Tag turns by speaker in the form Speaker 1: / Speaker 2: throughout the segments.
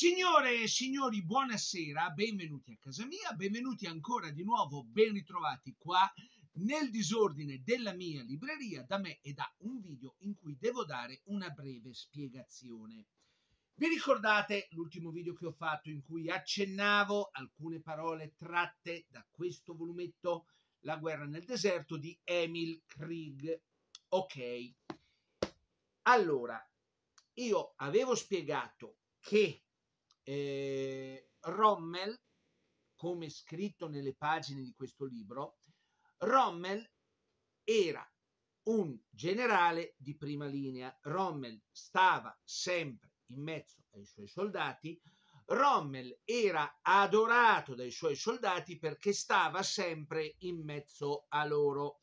Speaker 1: Signore e signori, buonasera, benvenuti a casa mia, benvenuti ancora di nuovo, ben ritrovati qua nel disordine della mia libreria da me e da un video in cui devo dare una breve spiegazione. Vi ricordate l'ultimo video che ho fatto in cui accennavo alcune parole tratte da questo volumetto La guerra nel deserto di Emil Krieg? Ok. Allora, io avevo spiegato che eh, Rommel, come scritto nelle pagine di questo libro, Rommel era un generale di prima linea. Rommel stava sempre in mezzo ai suoi soldati. Rommel era adorato dai suoi soldati perché stava sempre in mezzo a loro.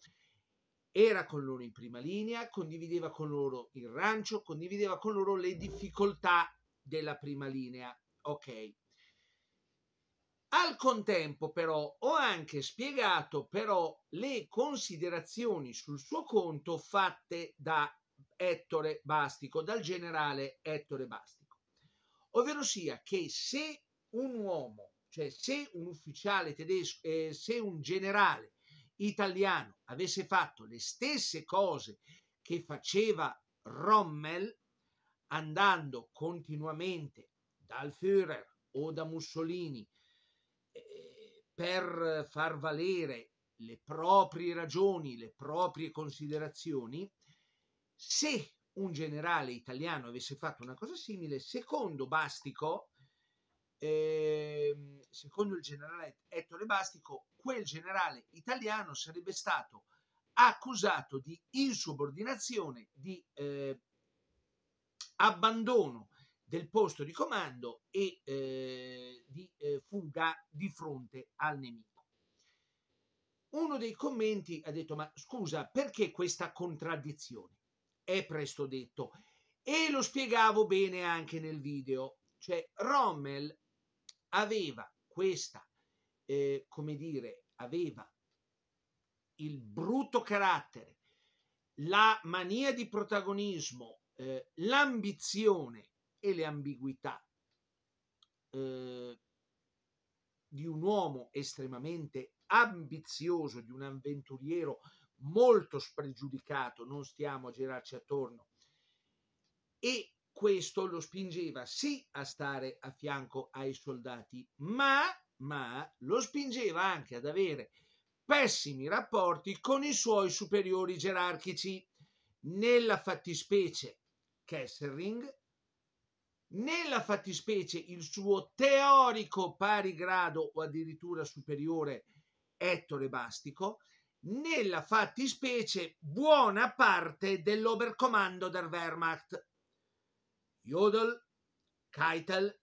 Speaker 1: Era con loro in prima linea, condivideva con loro il rancio, condivideva con loro le difficoltà della prima linea. Ok. Al contempo però ho anche spiegato però le considerazioni sul suo conto fatte da Ettore Bastico, dal generale Ettore Bastico. Ovvero sia che se un uomo, cioè se un ufficiale tedesco, eh, se un generale italiano avesse fatto le stesse cose che faceva Rommel, andando continuamente dal Führer o da Mussolini eh, per far valere le proprie ragioni, le proprie considerazioni, se un generale italiano avesse fatto una cosa simile, secondo Bastico, eh, secondo il generale Ettore Bastico, quel generale italiano sarebbe stato accusato di insubordinazione, di eh, abbandono del posto di comando e eh, di eh, fuga di fronte al nemico. Uno dei commenti ha detto ma scusa perché questa contraddizione? È presto detto e lo spiegavo bene anche nel video, cioè Rommel aveva questa, eh, come dire, aveva il brutto carattere, la mania di protagonismo, eh, l'ambizione e le ambiguità eh, di un uomo estremamente ambizioso, di un avventuriero molto spregiudicato, non stiamo a girarci attorno. E questo lo spingeva sì a stare a fianco ai soldati, ma, ma lo spingeva anche ad avere pessimi rapporti con i suoi superiori gerarchici. Nella fattispecie, Kessering nella fattispecie il suo teorico pari grado o addirittura superiore Ettore Bastico, nella fattispecie buona parte dell'obercomando der Wehrmacht. Jodl, Keitel,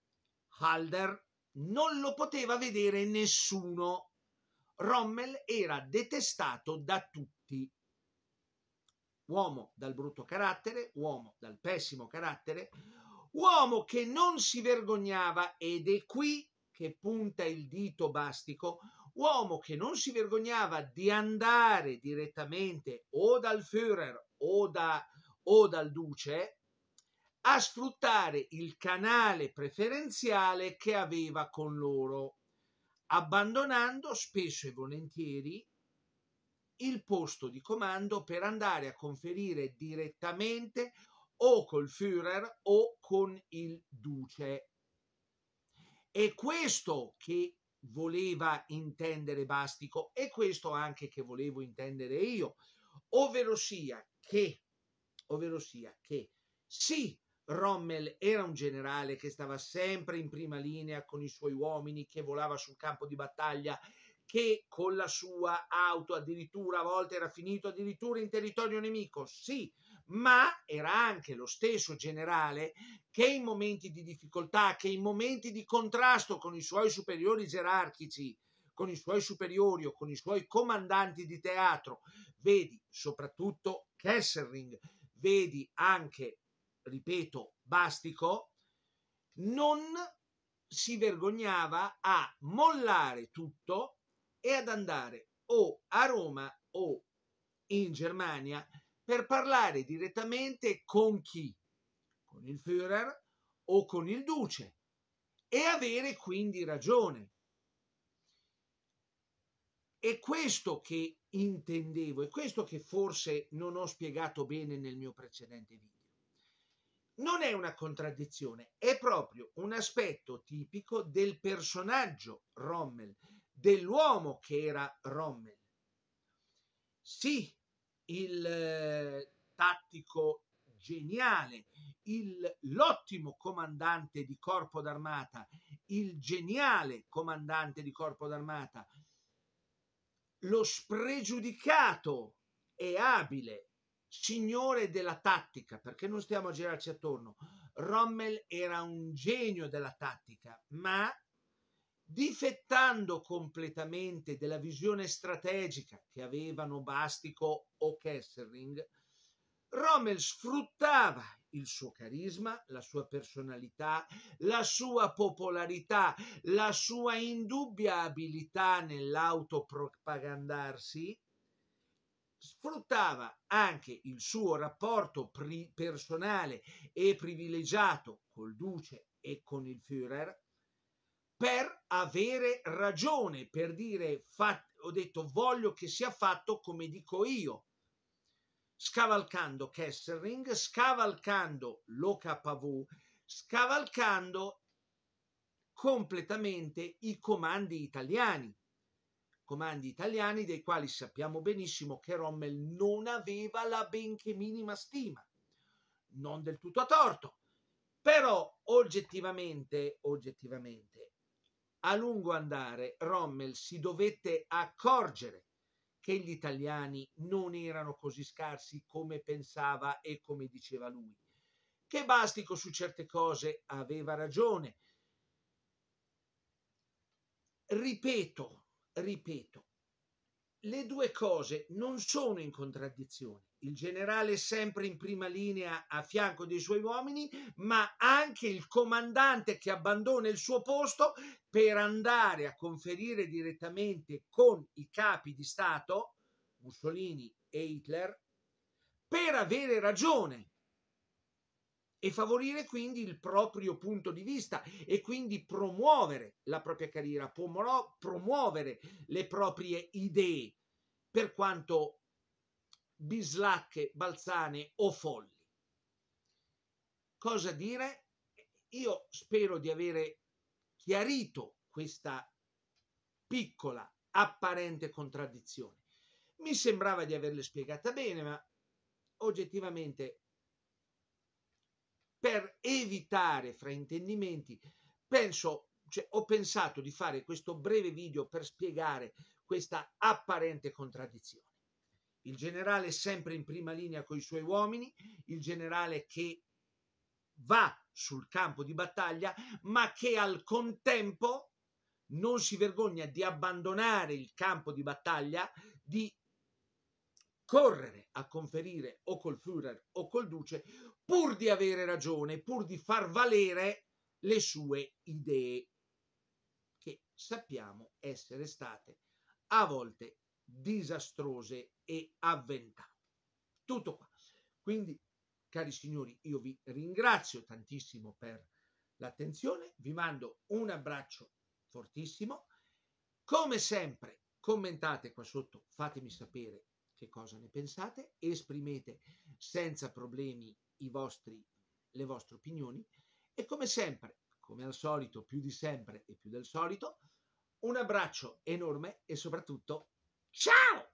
Speaker 1: Halder non lo poteva vedere nessuno. Rommel era detestato da tutti. Uomo dal brutto carattere, uomo dal pessimo carattere, uomo che non si vergognava, ed è qui che punta il dito bastico, uomo che non si vergognava di andare direttamente o dal Führer o, da, o dal Duce a sfruttare il canale preferenziale che aveva con loro, abbandonando spesso e volentieri il posto di comando per andare a conferire direttamente o col Führer o con il duce. È questo che voleva intendere Bastico e questo anche che volevo intendere io, ovvero sia che, ovvero sia che sì, Rommel era un generale che stava sempre in prima linea con i suoi uomini, che volava sul campo di battaglia, che con la sua auto addirittura a volte era finito addirittura in territorio nemico. Sì, ma era anche lo stesso generale che in momenti di difficoltà, che in momenti di contrasto con i suoi superiori gerarchici, con i suoi superiori o con i suoi comandanti di teatro, vedi soprattutto Kesselring, vedi anche, ripeto, Bastico, non si vergognava a mollare tutto e ad andare o a Roma o in Germania per parlare direttamente con chi? Con il Führer o con il Duce e avere quindi ragione. È questo che intendevo, è questo che forse non ho spiegato bene nel mio precedente video. Non è una contraddizione, è proprio un aspetto tipico del personaggio Rommel, dell'uomo che era Rommel. Sì, il eh, tattico geniale, il, l'ottimo comandante di corpo d'armata, il geniale comandante di corpo d'armata, lo spregiudicato e abile signore della tattica, perché non stiamo a girarci attorno. Rommel era un genio della tattica, ma difettando completamente della visione strategica che avevano Bastico o Kesselring, Rommel sfruttava il suo carisma, la sua personalità, la sua popolarità, la sua indubbia abilità nell'autopropagandarsi, sfruttava anche il suo rapporto personale e privilegiato col duce e con il Führer per avere ragione, per dire fat- ho detto voglio che sia fatto come dico io, scavalcando Kesselring, scavalcando l'OKV, scavalcando completamente i comandi italiani, comandi italiani dei quali sappiamo benissimo che Rommel non aveva la benché minima stima, non del tutto a torto, però oggettivamente, oggettivamente a lungo andare Rommel si dovette accorgere che gli italiani non erano così scarsi come pensava e come diceva lui. Che Bastico su certe cose aveva ragione. Ripeto, ripeto, le due cose non sono in contraddizione. Il generale è sempre in prima linea a fianco dei suoi uomini, ma anche il comandante che abbandona il suo posto per andare a conferire direttamente con i capi di Stato, Mussolini e Hitler, per avere ragione e favorire quindi il proprio punto di vista e quindi promuovere la propria carriera, promuovere le proprie idee, per quanto bislacche, balzane o folli. Cosa dire? Io spero di avere chiarito questa piccola apparente contraddizione. Mi sembrava di averle spiegata bene, ma oggettivamente per evitare fraintendimenti, penso, cioè, ho pensato di fare questo breve video per spiegare questa apparente contraddizione. Il generale è sempre in prima linea con i suoi uomini, il generale che va sul campo di battaglia, ma che al contempo non si vergogna di abbandonare il campo di battaglia, di correre a conferire o col Führer o col Duce pur di avere ragione, pur di far valere le sue idee, che sappiamo essere state a volte disastrose e avventate. Tutto qua. Quindi, cari signori, io vi ringrazio tantissimo per l'attenzione, vi mando un abbraccio fortissimo. Come sempre, commentate qua sotto, fatemi sapere che cosa ne pensate, esprimete senza problemi vostri, le vostre opinioni e come sempre, come al solito, più di sempre e più del solito, un abbraccio enorme e soprattutto ciao!